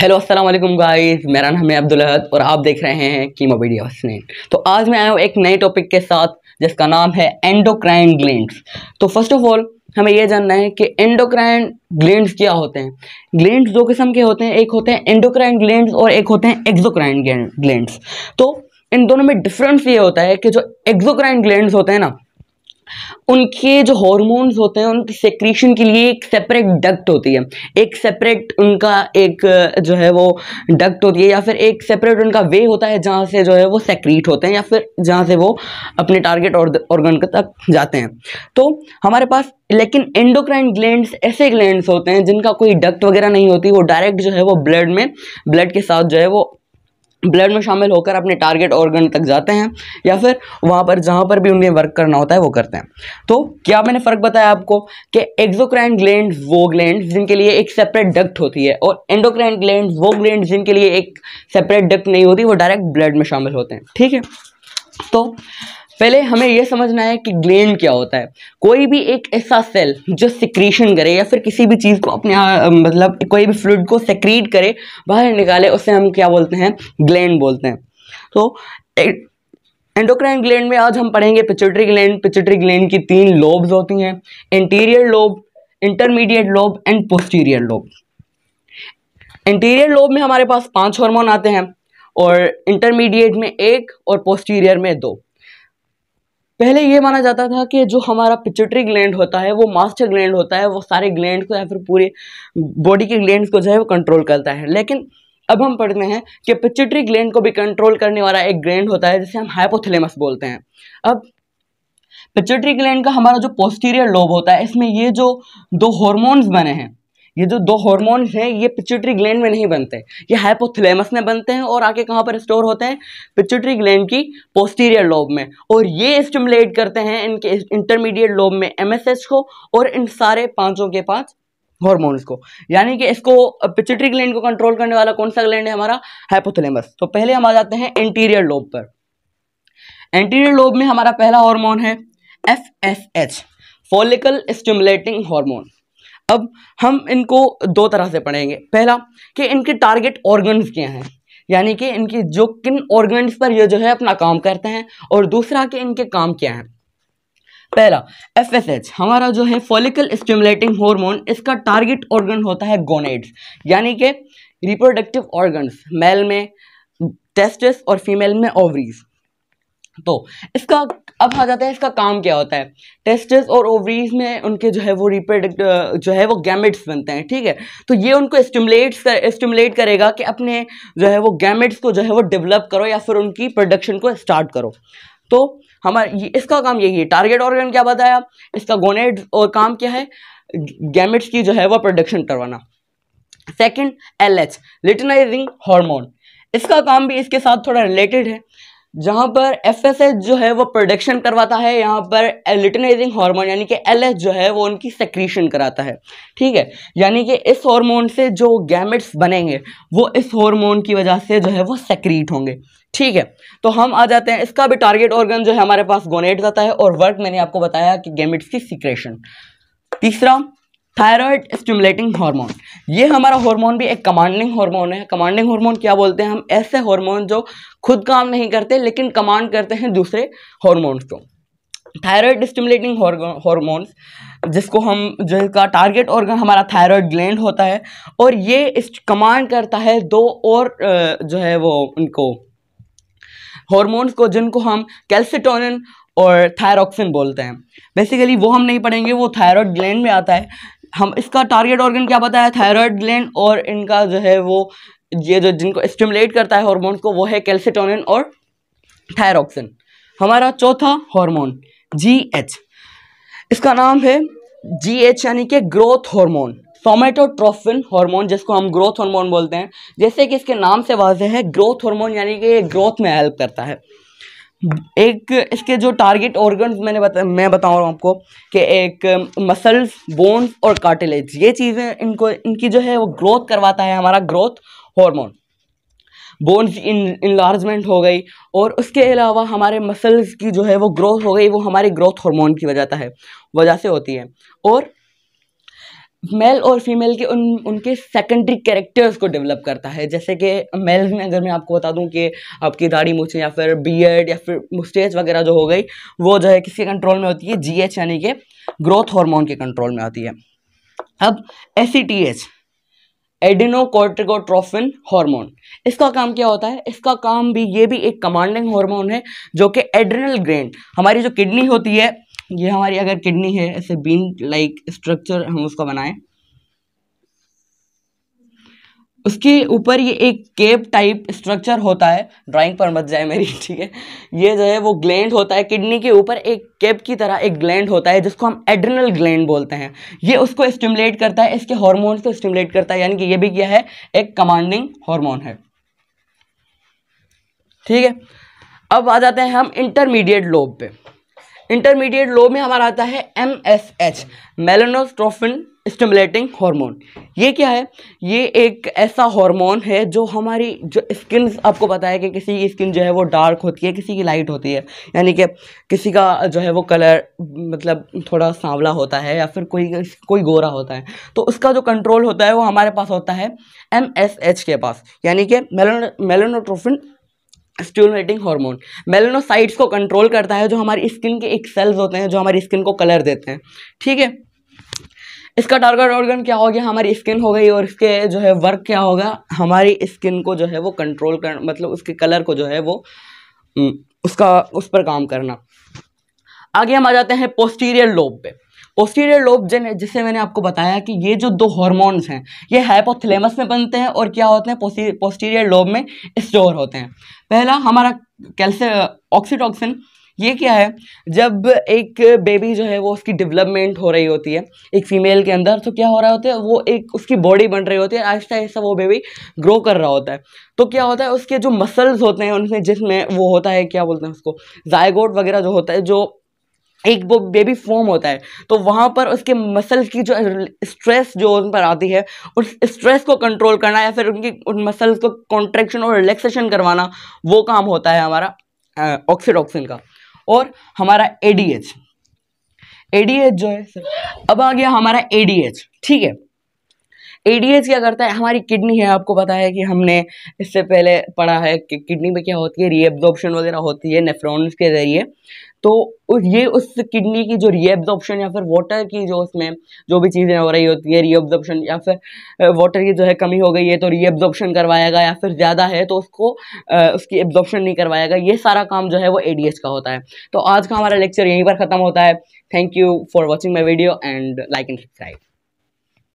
hello अस्सलाम वालेकुम guys मेरा नाम है अहद और आप देख रहे हैं वीडियो हसनैन तो आज मैं आया हूँ एक नए टॉपिक के साथ जिसका नाम है एंडोक्राइन ग्लैंड्स तो फर्स्ट ऑफ ऑल हमें यह जानना है कि एंडोक्राइन ग्लैंड्स क्या होते हैं ग्लैंड्स दो किस्म के होते हैं एक होते हैं एंडोक्राइन ग्लैंड्स और एक होते हैं एक्जोक्राइन ग्लैंड्स तो इन दोनों में डिफरेंस ये होता है कि जो एक्जोक्राइन ग्लैंड्स होते हैं ना उनके जो हॉर्मोन्स होते हैं उनके सेक्रीशन के लिए एक सेपरेट डक्ट होती है एक सेपरेट उनका एक जो है वो डक्ट होती है या फिर एक सेपरेट उनका वे होता है जहाँ से जो है वो सेक्रीट होते हैं या फिर जहाँ से वो अपने टारगेट ऑर्गन तक जाते हैं तो हमारे पास लेकिन एंडोक्राइन ग्लैंड्स ऐसे ग्लैंड्स होते हैं जिनका कोई डक्ट वगैरह नहीं होती वो डायरेक्ट जो है वो ब्लड में ब्लड के साथ जो है वो ब्लड में शामिल होकर अपने टारगेट ऑर्गन तक जाते हैं या फिर वहाँ पर जहाँ पर भी उन्हें वर्क करना होता है वो करते हैं तो क्या मैंने फ़र्क बताया आपको कि एक्जोक्राइन ग्लैंड वो ग्लैंड जिनके लिए एक सेपरेट डक्ट होती है और एंडोक्राइन ग्लैंड वो ग्लैंड जिनके लिए एक सेपरेट डक्ट नहीं होती वो डायरेक्ट ब्लड में शामिल होते हैं ठीक है तो पहले हमें यह समझना है कि ग्लैंड क्या होता है कोई भी एक ऐसा सेल जो सिक्रीशन करे या फिर किसी भी चीज़ को अपने मतलब कोई भी फ्लूड को सेक्रीट करे बाहर निकाले उसे हम क्या बोलते हैं ग्लैंड बोलते हैं तो ए, एंडोक्राइन ग्लैंड में आज हम पढ़ेंगे पिचुटरी ग्लैंड पिचुटरी ग्लैंड की तीन लोब्स होती हैं interior lobe intermediate lobe and posterior lobe interior lobe में हमारे पास पांच हार्मोन आते हैं और इंटरमीडिएट में एक और पोस्टीरियर में दो पहले ये माना जाता था कि जो हमारा पिचुटरी ग्लैंड होता है वो मास्टर ग्लैंड होता है वो सारे ग्लैंड को या फिर पूरे बॉडी के ग्लैंड को जो है वो कंट्रोल करता है लेकिन अब हम पढ़ते हैं कि पिचुटरी ग्लैंड को भी कंट्रोल करने वाला एक ग्लैंड होता है जिसे हम हाइपोथेलेमस बोलते हैं अब पिचुटरी ग्लैंड का हमारा जो पोस्टीरियर लोब होता है इसमें ये जो दो हॉर्मोन्स बने हैं ये जो दो हार्मोन हैं ये पिच्यूटरी ग्लैंड में नहीं बनते ये हाइपोथैलेमस में बनते हैं और आके कहाँ पर स्टोर होते हैं पिच्यूटरी ग्लैंड की पोस्टीरियर लोब में और ये स्टिमुलेट करते हैं इनके इंटरमीडिएट लोब में एमएसएच को और इन सारे पांचों के पांच हॉर्मोन्स को यानी कि इसको पिच्यूटरी ग्लैंड को कंट्रोल करने वाला कौन सा ग्लैंड है हमारा हाइपोथलेमस तो पहले हम आ जाते हैं इंटीरियर लोब पर एंटीरियर लोब में हमारा पहला हार्मोन है F S H follicle stimulating hormone अब हम इनको दो तरह से पढ़ेंगे पहला कि इनके टारगेट ऑर्गन्स क्या हैं यानी कि इनकी जो किन ऑर्गन्स पर ये जो है अपना काम करते हैं और दूसरा कि इनके काम क्या हैं पहला एफ हमारा जो है फॉलिकल स्टिमुलेटिंग हार्मोन इसका टारगेट ऑर्गन होता है गोनेड्स यानी कि रिप्रोडक्टिव ऑर्गन्स मेल में टेस्टिस और फीमेल में ओवरीज तो इसका अब आ जाता है इसका काम क्या होता है टेस्टिस और ओवरीज में उनके जो है वो रिप्रोडक्ट जो है वो गैमेट्स बनते हैं ठीक है तो ये उनको स्टिमुलेट कर स्टिमुलेट करेगा कि अपने जो है वो गैमेट्स को जो है वो डेवलप करो या फिर उनकी प्रोडक्शन को स्टार्ट करो तो हमारा इसका काम यही है टारगेट ऑर्गन क्या बताया इसका गोनेट और काम क्या है गैमेट्स की जो है वो प्रोडक्शन करवाना एल एच लिटनाइजिंग हॉर्मोन इसका काम भी इसके साथ थोड़ा रिलेटेड है जहाँ पर एफ जो है वो प्रोडक्शन करवाता है यहाँ पर एलिटनाइजिंग हार्मोन यानी कि एल जो है वो उनकी सेक्रीशन कराता है ठीक है यानी कि इस हार्मोन से जो गैमेट्स बनेंगे वो इस हार्मोन की वजह से जो है वो सेक्रीट होंगे ठीक है तो हम आ जाते हैं इसका भी टारगेट ऑर्गन जो है हमारे पास गोनेट जाता है और वर्क मैंने आपको बताया कि गैमिट्स की सिक्रेशन तीसरा थायराइड स्टिमुलेटिंग हार्मोन ये हमारा हार्मोन भी एक कमांडिंग हार्मोन है कमांडिंग हार्मोन क्या बोलते हैं हम ऐसे हार्मोन जो खुद काम नहीं करते लेकिन कमांड करते हैं दूसरे हार्मोन्स को थायराइड स्टिमुलेटिंग हार्मोन्स जिसको हम जिसका टारगेट ऑर्गन हमारा थायराइड ग्लैंड होता है और ये कमांड करता है दो और जो है वो उनको हॉर्मोन्स को जिनको हम कैल्सिटोनिन और थायरॉक्सिन बोलते हैं बेसिकली वो हम नहीं पढ़ेंगे वो थायराइड ग्लैंड में आता है हम इसका टारगेट ऑर्गन क्या बताया थायराइड ग्लैंड और इनका जो है वो ये जो जिनको स्टिमुलेट करता है हार्मोन को वो है कैल्सिटोनिन और थायरोक्सिन हमारा चौथा हार्मोन जी एच इसका नाम है जी एच यानी कि ग्रोथ हार्मोन सोमेटोट्रोफिन हार्मोन जिसको हम ग्रोथ हार्मोन बोलते हैं जैसे कि इसके नाम से वाजह है ग्रोथ हार्मोन यानी कि ये ग्रोथ में हेल्प करता है एक इसके जो टारगेट ऑर्गन्स मैंने बता मैं बता रहा हूँ आपको कि एक मसल्स बोन्स और कार्टिलेज ये चीज़ें इनको इनकी जो है वो ग्रोथ करवाता है हमारा growth hormone bones in enlargement हो गई और उसके अलावा हमारे मसल्स की जो है वो ग्रोथ हो गई वो हमारी ग्रोथ हार्मोन की वजह है वजह से होती है और मेल और फीमेल के उन उनके सेकेंडरी कैरेक्टर्स को डेवलप करता है जैसे कि मेल में अगर मैं आपको बता दूं कि आपकी दाढ़ी मूछ या फिर बीएड या फिर मुस्टेज वगैरह जो हो गई वो जो है किसके कंट्रोल में होती है जीएच यानी कि ग्रोथ हार्मोन के कंट्रोल में आती है अब एस एडिनोकॉर्टिकोट्रोफिन हार्मोन इसका काम क्या होता है इसका काम भी ये भी एक कमांडिंग हार्मोन है जो कि एड्रिनल ग्रेन हमारी जो किडनी होती है ये हमारी अगर किडनी है ऐसे बीन लाइक स्ट्रक्चर हम उसको बनाएं उसके ऊपर ये एक केप टाइप स्ट्रक्चर होता है ड्राइंग पर मत जाए मेरी ठीक है ये जो है वो ग्लैंड होता है किडनी के ऊपर एक केप की तरह एक ग्लैंड होता है जिसको हम एड्रिनल ग्लैंड बोलते हैं ये उसको स्टिमुलेट करता है इसके हॉर्मोन्स को स्टिमुलेट करता है यानी कि ये भी क्या है एक कमांडिंग हॉर्मोन है ठीक है अब आ जाते हैं हम इंटरमीडिएट लोब पे इंटरमीडिएट लो में हमारा आता है M S H melanotrophin stimulating hormone ये क्या है ये एक ऐसा हार्मोन है जो हमारी जो स्किन आपको पता है कि किसी की स्किन जो है वो डार्क होती है किसी की लाइट होती है यानी कि किसी का जो है वो कलर मतलब थोड़ा सांवला होता है या फिर कोई कोई गोरा होता है तो उसका जो कंट्रोल होता है वो हमारे पास होता है एम एस एच के पास यानी कि मेलो मेलोनोट्रोफिन स्टिमुलेटिंग हार्मोन मेलेनोसाइट्स को कंट्रोल करता है जो हमारी स्किन के एक सेल्स होते हैं जो हमारी स्किन को कलर देते हैं ठीक है इसका टारगेट ऑर्गन क्या हो गया हमारी स्किन हो गई और इसके जो है वर्क क्या होगा हमारी स्किन को जो है वो कंट्रोल कर मतलब उसके कलर को जो है वो हम्म, उसका उस पर काम करना आगे हम आ जाते हैं पोस्टीरियर लोब पे पोस्टीरियर लोब है जिससे मैंने आपको बताया कि ये जो दो हॉर्मोन्स हैं ये हाइपोथलेमस में बनते हैं और क्या होते हैं पोस्टीरियर लोब में स्टोर होते हैं पहला हमारा कैल्से ऑक्सीटॉक्सिन ये क्या है जब एक बेबी जो है वो उसकी डेवलपमेंट हो रही होती है एक फीमेल के अंदर तो क्या हो रहा होता है वो एक उसकी बॉडी बन रही होती है आहिस्ता आहिस्ता वो बेबी ग्रो कर रहा होता है तो क्या होता है उसके जो मसल्स होते हैं उनमें जिसमें वो होता है क्या बोलते हैं उसको जायगोट वगैरह जो होता है जो एक वो बेबी फॉर्म होता है तो वहाँ पर उसके मसल्स की जो स्ट्रेस जो उन पर आती है उस स्ट्रेस को कंट्रोल करना या फिर उनकी उन मसल्स को कॉन्ट्रेक्शन और रिलैक्सेशन करवाना वो काम होता है हमारा ऑक्सीडॉक्सिन का और हमारा A D H A D H जो है सर अब आ गया हमारा ए डी एच ठीक है ए डी एच क्या करता है हमारी किडनी है आपको पता है कि हमने इससे पहले पढ़ा है कि किडनी में क्या होती है रीएब्जॉर्प्शन वगैरह होती है नेफ्रॉन्स के ज़रिए तो ये उस किडनी की जो रीअब्जॉर्प्शन या फिर वाटर की जो उसमें जो भी चीज़ें हो रही होती है रीअब्जॉर्प्शन या फिर वाटर की जो है कमी हो गई है तो रीअब्जॉर्प्शन करवाएगा या फिर ज़्यादा है तो उसको उसकी एब्जॉर्प्शन नहीं करवाएगा ये सारा काम जो है वो ए का होता है तो आज का हमारा लेक्चर यहीं पर ख़त्म होता है thank you for watching my video and like and subscribe